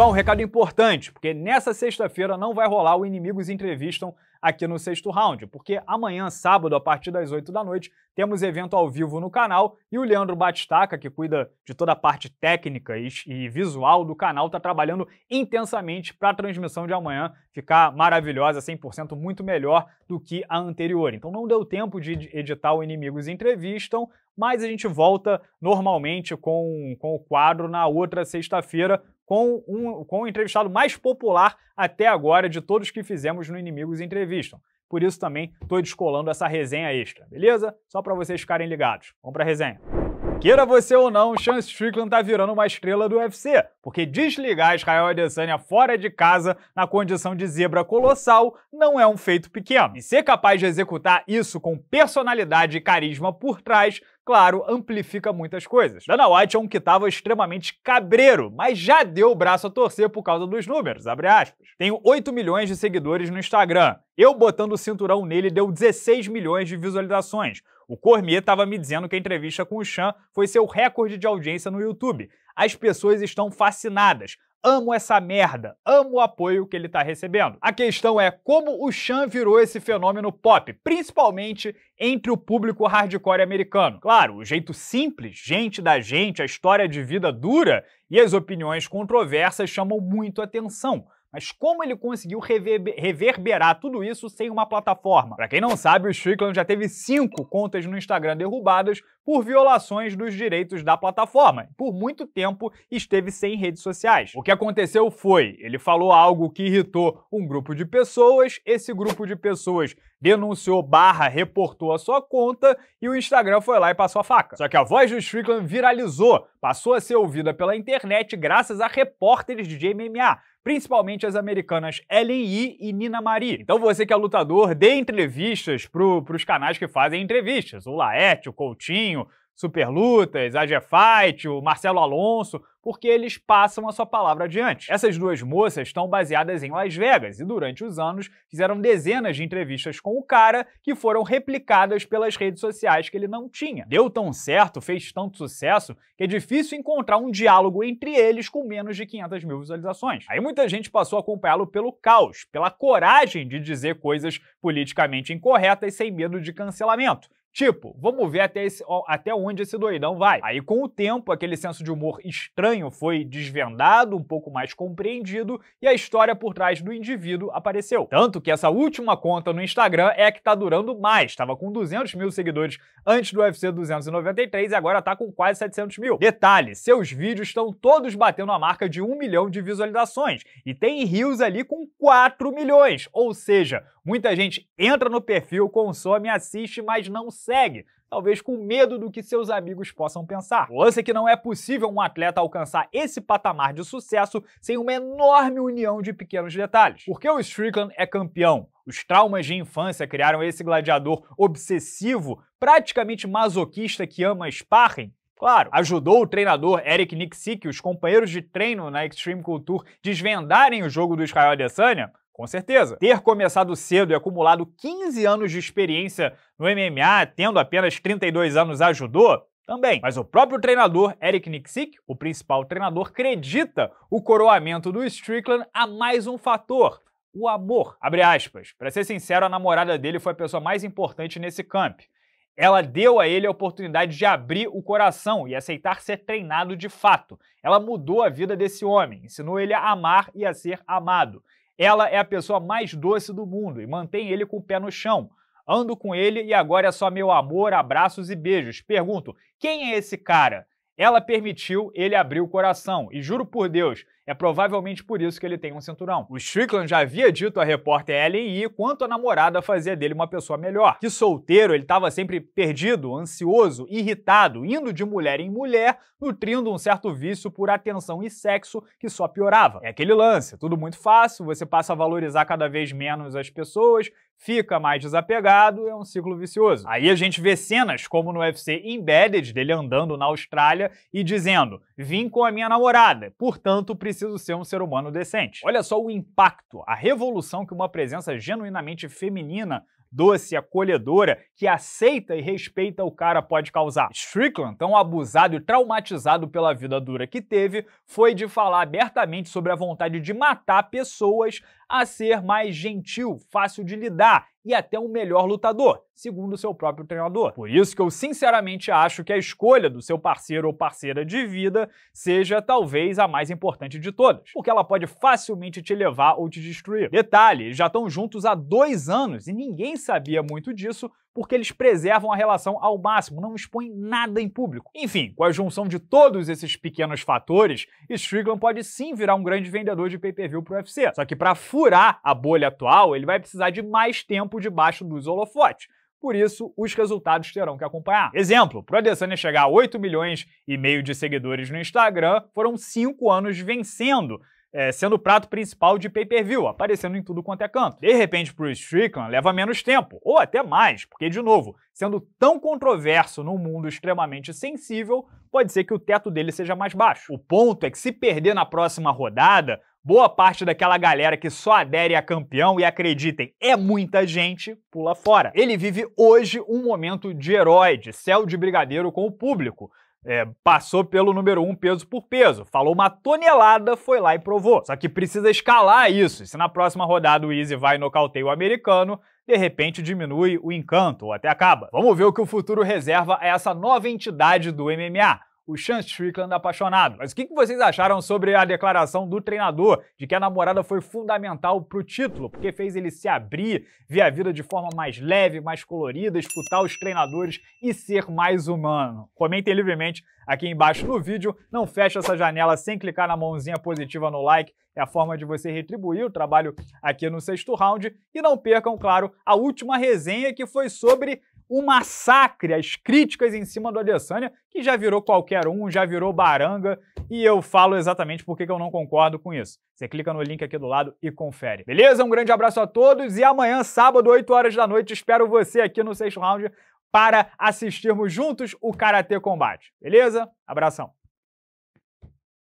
Só um recado importante, porque nessa sexta-feira não vai rolar o Inimigos Entrevistam aqui no sexto round, porque amanhã, sábado, a partir das 8 da noite, temos evento ao vivo no canal e o Leandro Batistaca, que cuida de toda a parte técnica e, visual do canal, está trabalhando intensamente para a transmissão de amanhã ficar maravilhosa, 100% muito melhor do que a anterior. Então não deu tempo de editar o Inimigos Entrevistam, mas a gente volta normalmente com, com o quadro na outra sexta-feira com, um, com o entrevistado mais popular até agora de todos que fizemos no Inimigos Entrevistam. Por isso também estou descolando essa resenha extra, beleza? Só para vocês ficarem ligados. Vamos para a resenha. Queira você ou não, Chance Strickland tá virando uma estrela do UFC, porque desligar Israel Adesanya fora de casa na condição de zebra colossal não é um feito pequeno. E ser capaz de executar isso com personalidade e carisma por trás claro, amplifica muitas coisas. Dana White é um que estava extremamente cabreiro, mas já deu o braço a torcer por causa dos números, abre aspas. Tenho 8 milhões de seguidores no Instagram. Eu botando o cinturão nele deu 16 milhões de visualizações. O Cormier estava me dizendo que a entrevista com o Chan foi seu recorde de audiência no YouTube. As pessoas estão fascinadas. Amo essa merda, amo o apoio que ele está recebendo. A questão é como o Chan virou esse fenômeno pop, principalmente entre o público hardcore americano. Claro, o jeito simples, gente da gente, a história de vida dura e as opiniões controversas chamam muito atenção. Mas como ele conseguiu reverberar tudo isso sem uma plataforma? Para quem não sabe, o Strickland já teve cinco contas no Instagram derrubadas por violações dos direitos da plataforma. Por muito tempo esteve sem redes sociais. O que aconteceu foi, ele falou algo que irritou um grupo de pessoas, esse grupo de pessoas denunciou barra, reportou a sua conta e o Instagram foi lá e passou a faca. Só que a voz do Strickland viralizou, passou a ser ouvida pela internet graças a repórteres de MMA, principalmente as americanas Ellen Yi e Nina Marie. Então você que é lutador, dê entrevistas pro, pros canais que fazem entrevistas, o Laerte, o Coutinho, Superlutas, Super Lutas, AG Fight, o Marcelo Alonso, porque eles passam a sua palavra adiante. Essas duas moças estão baseadas em Las Vegas e durante os anos fizeram dezenas de entrevistas com o cara que foram replicadas pelas redes sociais que ele não tinha. Deu tão certo, fez tanto sucesso, que é difícil encontrar um diálogo entre eles com menos de 500 mil visualizações. Aí muita gente passou a acompanhá-lo pelo caos, pela coragem de dizer coisas politicamente incorretas sem medo de cancelamento Tipo, vamos ver até, esse, até onde esse doidão vai. Aí, com o tempo, aquele senso de humor estranho foi desvendado, um pouco mais compreendido, e a história por trás do indivíduo apareceu. Tanto que essa última conta no Instagram é a que tá durando mais. Tava com 200 mil seguidores antes do UFC 293 e agora tá com quase 700 mil. Detalhe, seus vídeos estão todos batendo a marca de 1 milhão de visualizações. E tem rios ali com 4 milhões. Ou seja, Muita gente entra no perfil, consome, assiste, mas não segue, talvez com medo do que seus amigos possam pensar. O lance é que não é possível um atleta alcançar esse patamar de sucesso sem uma enorme união de pequenos detalhes. Por que o Strickland é campeão? Os traumas de infância criaram esse gladiador obsessivo, praticamente masoquista que ama sparring? Claro, ajudou o treinador Eric Nixick e os companheiros de treino na Extreme Culture desvendarem o jogo do Israel Adesanya? Com certeza. Ter começado cedo e acumulado 15 anos de experiência no MMA, tendo apenas 32 anos, ajudou? Também. Mas o próprio treinador Eric Nixik, o principal treinador, acredita o coroamento do Strickland a mais um fator, o amor. Abre aspas. Para ser sincero, a namorada dele foi a pessoa mais importante nesse camp. Ela deu a ele a oportunidade de abrir o coração e aceitar ser treinado de fato. Ela mudou a vida desse homem, ensinou ele a amar e a ser amado. Ela é a pessoa mais doce do mundo e mantém ele com o pé no chão. Ando com ele e agora é só meu amor, abraços e beijos. Pergunto: quem é esse cara? Ela permitiu, ele abriu o coração. E juro por Deus, é provavelmente por isso que ele tem um cinturão. O Strickland já havia dito à repórter Ellen Yee quanto a namorada fazia dele uma pessoa melhor. Que solteiro, ele estava sempre perdido, ansioso, irritado, indo de mulher em mulher, nutrindo um certo vício por atenção e sexo que só piorava. É aquele lance, tudo muito fácil, você passa a valorizar cada vez menos as pessoas, fica mais desapegado, é um ciclo vicioso. Aí a gente vê cenas como no UFC Embedded, dele andando na Austrália e dizendo: "Vim com a minha namorada, portanto preciso preciso ser um ser humano decente. Olha só o impacto, a revolução que uma presença genuinamente feminina doce, acolhedora, que aceita e respeita o cara pode causar. Strickland, tão abusado e traumatizado pela vida dura que teve, foi de falar abertamente sobre a vontade de matar pessoas a ser mais gentil, fácil de lidar e até um melhor lutador, segundo seu próprio treinador. Por isso que eu sinceramente acho que a escolha do seu parceiro ou parceira de vida seja talvez a mais importante de todas, porque ela pode facilmente te levar ou te destruir. Detalhe, já estão juntos há dois anos e ninguém sabia muito disso, porque eles preservam a relação ao máximo, não expõem nada em público. Enfim, com a junção de todos esses pequenos fatores, Strickland pode sim virar um grande vendedor de pay-per-view pro UFC. Só que para furar a bolha atual, ele vai precisar de mais tempo debaixo dos holofotes. Por isso, os resultados terão que acompanhar. Exemplo, para Adesanya chegar a 8 milhões e meio de seguidores no Instagram, foram 5 anos vencendo, é, sendo o prato principal de pay-per-view, aparecendo em tudo quanto é canto. De repente, pro Strickland, leva menos tempo, ou até mais, porque, de novo, sendo tão controverso num mundo extremamente sensível, pode ser que o teto dele seja mais baixo. O ponto é que se perder na próxima rodada, boa parte daquela galera que só adere a campeão e acreditem, é muita gente, pula fora. Ele vive hoje um momento de herói, de céu de brigadeiro com o público, é, passou pelo número 1 um peso por peso. Falou uma tonelada, foi lá e provou. Só que precisa escalar isso. Se na próxima rodada o Easy vai nocautear o americano, de repente diminui o encanto ou até acaba. Vamos ver o que o futuro reserva a essa nova entidade do MMA o Sean Strickland apaixonado. Mas o que vocês acharam sobre a declaração do treinador de que a namorada foi fundamental para o título, porque fez ele se abrir, ver a vida de forma mais leve, mais colorida, escutar os treinadores e ser mais humano? Comentem livremente aqui embaixo no vídeo. Não feche essa janela sem clicar na mãozinha positiva no like. É a forma de você retribuir o trabalho aqui no sexto round. E não percam, claro, a última resenha que foi sobre o massacre, as críticas em cima do Adesanya, que já virou qualquer um, já virou baranga, e eu falo exatamente por que eu não concordo com isso. Você clica no link aqui do lado e confere. Beleza? Um grande abraço a todos e amanhã, sábado, 8 horas da noite, espero você aqui no sexto round para assistirmos juntos o Karatê Combate. Beleza? Abração!